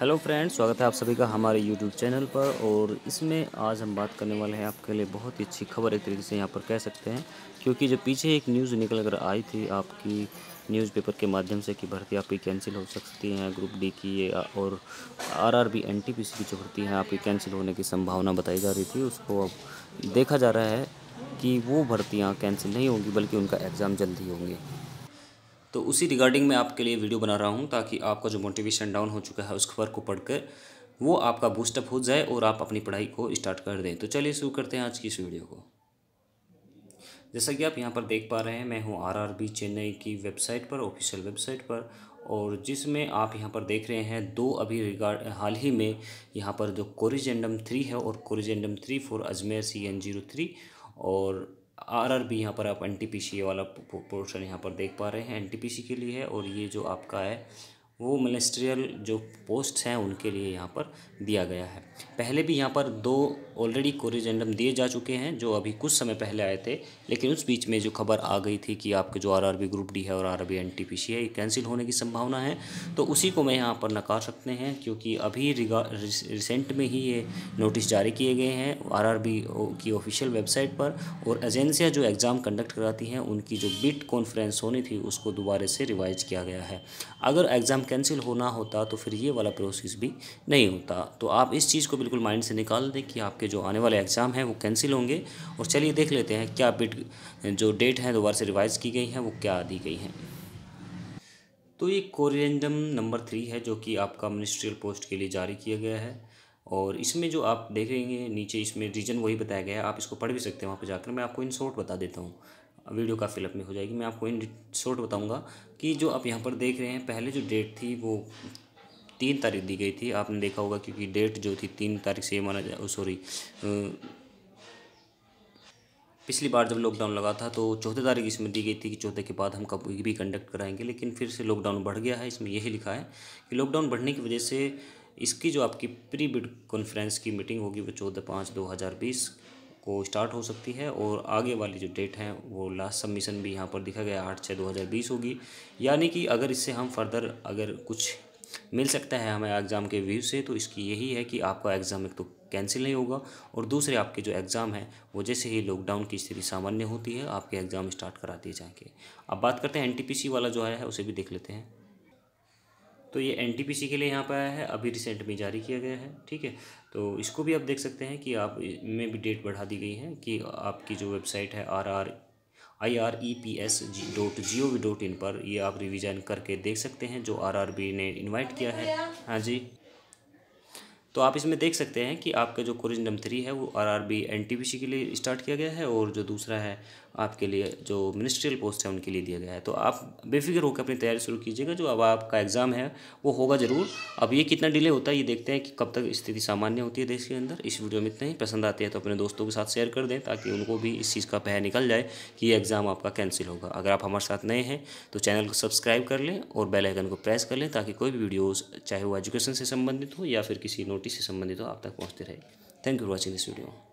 hello friends स्वागत है आप सभी का हमारे यूट्यूब चैनल पर और इसमें आज हम बात करने वाले हैं आपके लिए बहुत ही अच्छी खबर एक तरीके से यहाँ पर कह सकते हैं क्योंकि जो पीछे एक न्यूज़ निकल कर आई थी आपकी न्यूज़पेपर के माध्यम से कि भर्ती आपकी कैंसिल हो सकती है ग्रुप डी की और आरआरबी एनटीपीसी की जो भर्ती हैं आपकी कैंसिल होने की संभावना बताई जा रही थी उसको अब देखा जा रहा है कि वो भर्तियाँ कैंसिल नहीं होंगी बल्कि उनका एग्ज़ाम जल्द ही होंगे तो उसी रिगार्डिंग मैं आपके लिए वीडियो बना रहा हूँ ताकि आपका जो मोटिवेशन डाउन हो चुका है उस खबर को पढ़कर वो आपका बूस्टअप हो जाए और आप अपनी पढ़ाई को स्टार्ट कर दें तो चलिए शुरू करते हैं आज की इस वीडियो को जैसा कि आप यहाँ पर देख पा रहे हैं मैं हूँ आरआरबी चेन्नई की वेबसाइट पर ऑफिशियल वेबसाइट पर और जिसमें आप यहाँ पर देख रहे हैं दो अभी रिगार्ड हाल ही में यहाँ पर जो कोरिजेंडम थ्री है और corrigendum three four Ajmer C N zero three और आर आर बी यहाँ पर आप एन टी पी सी वाला पोर्शन यहाँ पर देख पा रहे हैं एन टी पी सी के लिए है और ये जो आपका है वो मिनिस्ट्रियल जो पोस्ट हैं उनके लिए यहाँ पर दिया गया है पहले भी यहाँ पर दो ऑलरेडी कोरिजेंडम दिए जा चुके हैं जो अभी कुछ समय पहले आए थे लेकिन उस बीच में जो खबर आ गई थी कि आपके जो आरआरबी ग्रुप डी है और आरआरबी एनटीपीसी है ये कैंसिल होने की संभावना है तो उसी को मैं यहाँ पर नकार सकते हैं क्योंकि अभी रिसेंट में ही ये नोटिस जारी किए गए हैं आर की ऑफिशियल वेबसाइट पर और एजेंसियाँ जो एग्ज़ाम कंडक्ट कराती हैं उनकी जो बिट कॉन्फ्रेंस होनी थी उसको दोबारा से रिवाइज किया गया है अगर एग्ज़ाम कैंसिल होना होता तो फिर ये वाला प्रोसेस भी नहीं होता तो आप इस चीज़ को बिल्कुल माइंड से निकाल दें कि आपके जो आने वाले एग्ज़ाम हैं वो कैंसिल होंगे और चलिए देख लेते हैं क्या बिट जो डेट है दोबारा से रिवाइज़ की गई हैं वो क्या दी गई हैं तो ये कोरिलेंडम नंबर थ्री है जो कि आपका मिनिस्ट्रियल पोस्ट के लिए जारी किया गया है और इसमें जो आप देखेंगे नीचे इसमें रीजन वही बताया गया है आप इसको पढ़ भी सकते हैं वहाँ पर जाकर मैं आपको इन शॉर्ट बता देता हूँ वीडियो काफ़ी लंबी हो जाएगी मैं आपको इन शॉर्ट बताऊंगा कि जो आप यहाँ पर देख रहे हैं पहले जो डेट थी वो तीन तारीख दी गई थी आपने देखा होगा क्योंकि डेट जो थी तीन तारीख से माना जाए सॉरी पिछली बार जब लॉकडाउन लगा था तो चौथे तारीख इसमें दी गई थी कि चौथे के बाद हम कब भी कंडक्ट कराएंगे लेकिन फिर से लॉकडाउन बढ़ गया है इसमें यही लिखा है कि लॉकडाउन बढ़ने की वजह से इसकी जो आपकी प्री बिड कॉन्फ्रेंस की मीटिंग होगी वो चौदह पाँच दो हज़ार बीस को स्टार्ट हो सकती है और आगे वाली जो डेट है वो लास्ट सबमिशन भी यहाँ पर दिखा गया आठ छः दो हज़ार बीस होगी यानी कि अगर इससे हम फर्दर अगर कुछ मिल सकता है हमें एग्ज़ाम के व्यू से तो इसकी यही है कि आपका एग्ज़ाम एक तो कैंसिल नहीं होगा और दूसरे आपके जो एग्ज़ाम है वो जैसे ही लॉकडाउन की स्थिति सामान्य होती है आपके एग्ज़ाम स्टार्ट करा दिए जाएंगे अब बात करते हैं एन वाला जो आया है उसे भी देख लेते हैं तो ये एन के लिए यहाँ पर आया है अभी रिसेंट में जारी किया गया है ठीक है तो इसको भी आप देख सकते हैं कि आप में भी डेट बढ़ा दी गई है कि आपकी जो वेबसाइट है R R I R E P S G dot G O V dot in पर ये आप रिविज़न करके देख सकते हैं जो आर आर बी ने इन्वाइट किया है हाँ जी तो आप इसमें देख सकते हैं कि आपका जो कोरिज नंबर थ्री है वो R R B N T P C के लिए स्टार्ट किया गया है और जो दूसरा है आपके लिए जो मिनिस्ट्रियल पोस्ट है उनके लिए दिया गया है तो आप बेफिक्र होकर अपनी तैयारी शुरू कीजिएगा जो अब आपका एग्ज़ाम है वो होगा ज़रूर अब ये कितना डिले होता है ये देखते हैं कि कब तक स्थिति सामान्य होती है देश के अंदर इस वीडियो में इतना ही पसंद आती है तो अपने दोस्तों के साथ शेयर कर दें ताकि उनको भी इस चीज़ का पहल निकल जाए कि ये एग्ज़ाम आपका कैंसिल होगा अगर आप हमारे साथ नए हैं तो चैनल को सब्सक्राइब कर लें और बेल आइकन को प्रेस कर लें ताकि कोई भी वीडियोज़ चाहे वो एजुकेशन से संबंधित हो या फिर किसी नोटिस इसी संबंधित हो आप तक पहुँचते रहे thank you for watching this video